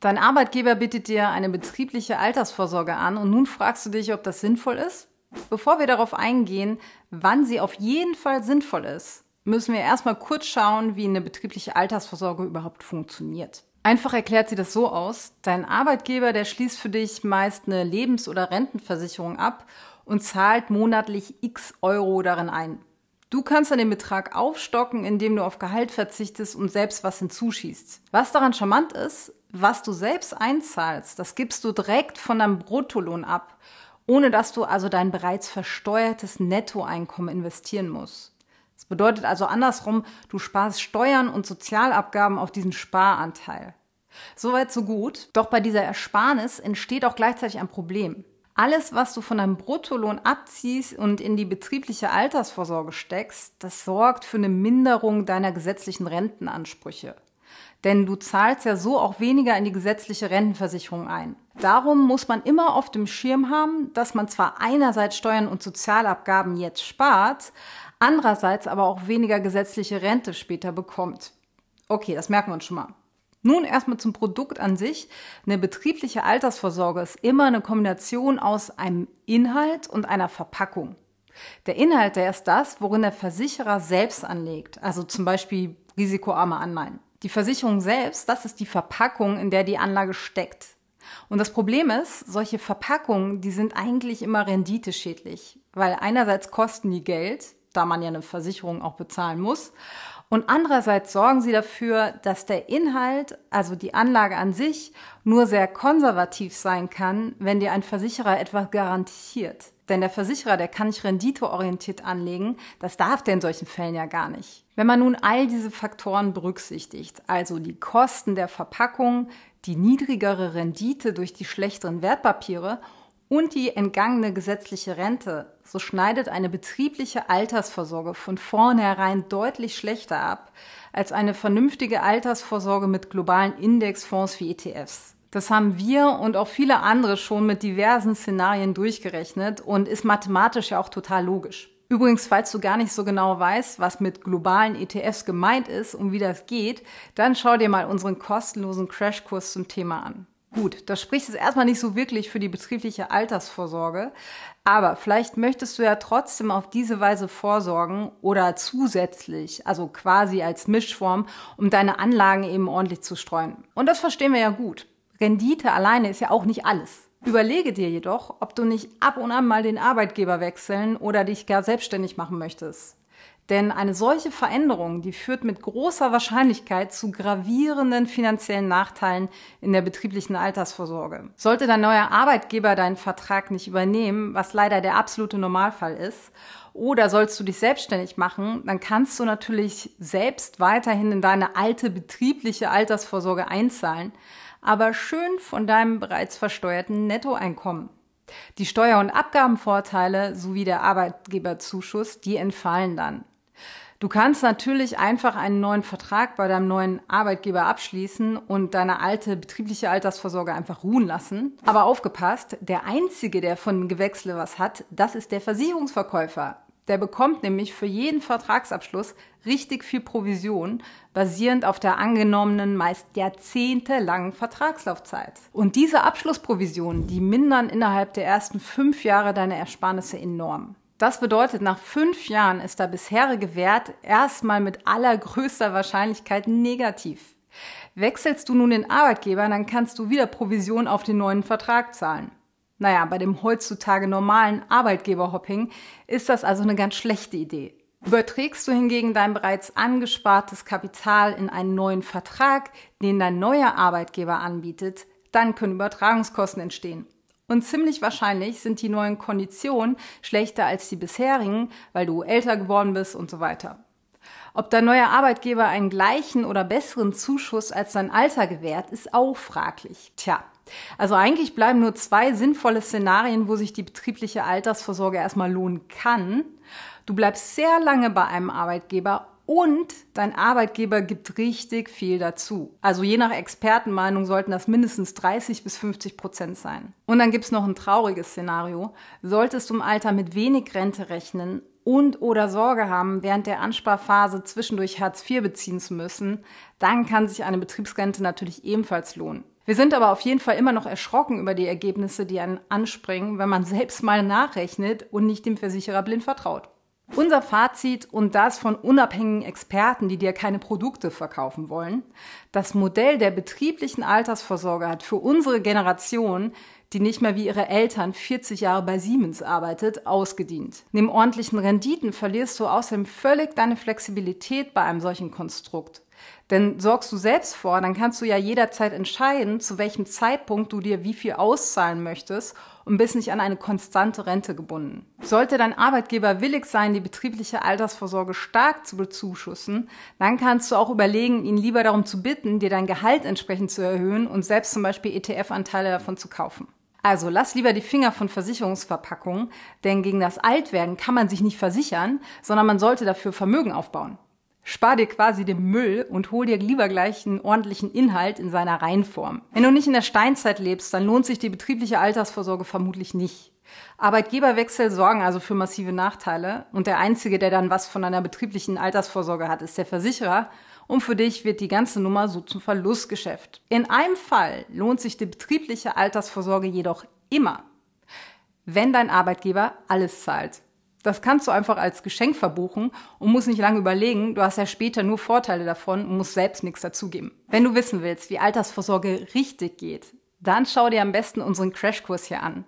Dein Arbeitgeber bittet dir eine betriebliche Altersvorsorge an und nun fragst du dich, ob das sinnvoll ist? Bevor wir darauf eingehen, wann sie auf jeden Fall sinnvoll ist, müssen wir erstmal kurz schauen, wie eine betriebliche Altersvorsorge überhaupt funktioniert. Einfach erklärt sie das so aus, dein Arbeitgeber, der schließt für dich meist eine Lebens- oder Rentenversicherung ab und zahlt monatlich x Euro darin ein. Du kannst dann den Betrag aufstocken, indem du auf Gehalt verzichtest und selbst was hinzuschießt. Was daran charmant ist, was du selbst einzahlst, das gibst du direkt von deinem Bruttolohn ab, ohne dass du also dein bereits versteuertes Nettoeinkommen investieren musst. Das bedeutet also andersrum, du sparst Steuern und Sozialabgaben auf diesen Sparanteil. Soweit so gut, doch bei dieser Ersparnis entsteht auch gleichzeitig ein Problem. Alles, was du von deinem Bruttolohn abziehst und in die betriebliche Altersvorsorge steckst, das sorgt für eine Minderung deiner gesetzlichen Rentenansprüche. Denn du zahlst ja so auch weniger in die gesetzliche Rentenversicherung ein. Darum muss man immer auf dem Schirm haben, dass man zwar einerseits Steuern und Sozialabgaben jetzt spart, andererseits aber auch weniger gesetzliche Rente später bekommt. Okay, das merken wir uns schon mal. Nun erstmal zum Produkt an sich. Eine betriebliche Altersvorsorge ist immer eine Kombination aus einem Inhalt und einer Verpackung. Der Inhalt, der ist das, worin der Versicherer selbst anlegt, also zum Beispiel risikoarme Anleihen. Die Versicherung selbst, das ist die Verpackung, in der die Anlage steckt. Und das Problem ist, solche Verpackungen, die sind eigentlich immer renditeschädlich, weil einerseits kosten die Geld, da man ja eine Versicherung auch bezahlen muss, und andererseits sorgen sie dafür, dass der Inhalt, also die Anlage an sich, nur sehr konservativ sein kann, wenn dir ein Versicherer etwas garantiert. Denn der Versicherer, der kann nicht renditeorientiert anlegen, das darf der in solchen Fällen ja gar nicht. Wenn man nun all diese Faktoren berücksichtigt, also die Kosten der Verpackung, die niedrigere Rendite durch die schlechteren Wertpapiere und die entgangene gesetzliche Rente, so schneidet eine betriebliche Altersvorsorge von vornherein deutlich schlechter ab als eine vernünftige Altersvorsorge mit globalen Indexfonds wie ETFs. Das haben wir und auch viele andere schon mit diversen Szenarien durchgerechnet und ist mathematisch ja auch total logisch. Übrigens, falls du gar nicht so genau weißt, was mit globalen ETFs gemeint ist und wie das geht, dann schau dir mal unseren kostenlosen Crashkurs zum Thema an. Gut, das spricht jetzt erstmal nicht so wirklich für die betriebliche Altersvorsorge, aber vielleicht möchtest du ja trotzdem auf diese Weise vorsorgen oder zusätzlich, also quasi als Mischform, um deine Anlagen eben ordentlich zu streuen. Und das verstehen wir ja gut. Rendite alleine ist ja auch nicht alles. Überlege dir jedoch, ob du nicht ab und an mal den Arbeitgeber wechseln oder dich gar selbstständig machen möchtest. Denn eine solche Veränderung, die führt mit großer Wahrscheinlichkeit zu gravierenden finanziellen Nachteilen in der betrieblichen Altersvorsorge. Sollte dein neuer Arbeitgeber deinen Vertrag nicht übernehmen, was leider der absolute Normalfall ist, oder sollst du dich selbstständig machen, dann kannst du natürlich selbst weiterhin in deine alte betriebliche Altersvorsorge einzahlen aber schön von deinem bereits versteuerten Nettoeinkommen. Die Steuer- und Abgabenvorteile sowie der Arbeitgeberzuschuss, die entfallen dann. Du kannst natürlich einfach einen neuen Vertrag bei deinem neuen Arbeitgeber abschließen und deine alte betriebliche Altersvorsorge einfach ruhen lassen. Aber aufgepasst, der Einzige, der von dem Gewächsle was hat, das ist der Versicherungsverkäufer. Der bekommt nämlich für jeden Vertragsabschluss richtig viel Provision, basierend auf der angenommenen, meist jahrzehntelangen Vertragslaufzeit. Und diese Abschlussprovisionen, die mindern innerhalb der ersten fünf Jahre deine Ersparnisse enorm. Das bedeutet, nach fünf Jahren ist der bisherige Wert erstmal mit allergrößter Wahrscheinlichkeit negativ. Wechselst du nun den Arbeitgeber, dann kannst du wieder Provision auf den neuen Vertrag zahlen. Naja, bei dem heutzutage normalen Arbeitgeberhopping ist das also eine ganz schlechte Idee. Überträgst du hingegen dein bereits angespartes Kapital in einen neuen Vertrag, den dein neuer Arbeitgeber anbietet, dann können Übertragungskosten entstehen. Und ziemlich wahrscheinlich sind die neuen Konditionen schlechter als die bisherigen, weil du älter geworden bist und so weiter. Ob dein neuer Arbeitgeber einen gleichen oder besseren Zuschuss als dein Alter gewährt, ist auch fraglich. Tja, also eigentlich bleiben nur zwei sinnvolle Szenarien, wo sich die betriebliche Altersvorsorge erstmal lohnen kann. Du bleibst sehr lange bei einem Arbeitgeber und dein Arbeitgeber gibt richtig viel dazu. Also je nach Expertenmeinung sollten das mindestens 30 bis 50 Prozent sein. Und dann gibt es noch ein trauriges Szenario. Solltest du im Alter mit wenig Rente rechnen und oder Sorge haben, während der Ansparphase zwischendurch Hartz IV beziehen zu müssen, dann kann sich eine Betriebsrente natürlich ebenfalls lohnen. Wir sind aber auf jeden Fall immer noch erschrocken über die Ergebnisse, die einen anspringen, wenn man selbst mal nachrechnet und nicht dem Versicherer blind vertraut. Unser Fazit und das von unabhängigen Experten, die dir keine Produkte verkaufen wollen. Das Modell der betrieblichen Altersvorsorge hat für unsere Generation, die nicht mehr wie ihre Eltern 40 Jahre bei Siemens arbeitet, ausgedient. Neben ordentlichen Renditen verlierst du außerdem völlig deine Flexibilität bei einem solchen Konstrukt. Denn sorgst du selbst vor, dann kannst du ja jederzeit entscheiden, zu welchem Zeitpunkt du dir wie viel auszahlen möchtest und bist nicht an eine konstante Rente gebunden. Sollte dein Arbeitgeber willig sein, die betriebliche Altersvorsorge stark zu bezuschussen, dann kannst du auch überlegen, ihn lieber darum zu bitten, dir dein Gehalt entsprechend zu erhöhen und selbst zum Beispiel ETF-Anteile davon zu kaufen. Also lass lieber die Finger von Versicherungsverpackungen, denn gegen das Altwerden kann man sich nicht versichern, sondern man sollte dafür Vermögen aufbauen. Spar dir quasi den Müll und hol dir lieber gleich einen ordentlichen Inhalt in seiner Reinform. Wenn du nicht in der Steinzeit lebst, dann lohnt sich die betriebliche Altersvorsorge vermutlich nicht. Arbeitgeberwechsel sorgen also für massive Nachteile und der Einzige, der dann was von einer betrieblichen Altersvorsorge hat, ist der Versicherer und für dich wird die ganze Nummer so zum Verlustgeschäft. In einem Fall lohnt sich die betriebliche Altersvorsorge jedoch immer, wenn dein Arbeitgeber alles zahlt das kannst du einfach als Geschenk verbuchen und musst nicht lange überlegen. Du hast ja später nur Vorteile davon und musst selbst nichts dazugeben. Wenn du wissen willst, wie Altersvorsorge richtig geht, dann schau dir am besten unseren Crashkurs hier an.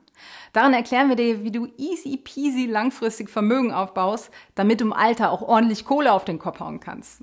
Darin erklären wir dir, wie du easy peasy langfristig Vermögen aufbaust, damit du im Alter auch ordentlich Kohle auf den Kopf hauen kannst.